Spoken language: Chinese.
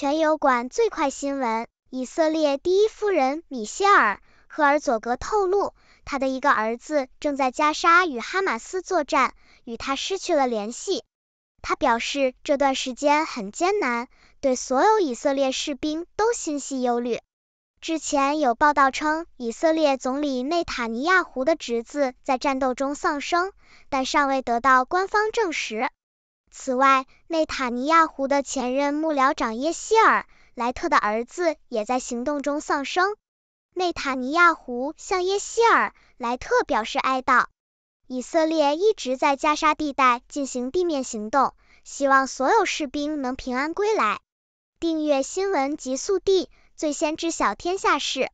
全油管最快新闻：以色列第一夫人米歇尔·赫尔佐格透露，他的一个儿子正在加沙与哈马斯作战，与他失去了联系。他表示这段时间很艰难，对所有以色列士兵都心系忧虑。之前有报道称以色列总理内塔尼亚胡的侄子在战斗中丧生，但尚未得到官方证实。此外，内塔尼亚胡的前任幕僚长耶希尔·莱特的儿子也在行动中丧生。内塔尼亚胡向耶希尔·莱特表示哀悼。以色列一直在加沙地带进行地面行动，希望所有士兵能平安归来。订阅新闻极速递，最先知晓天下事。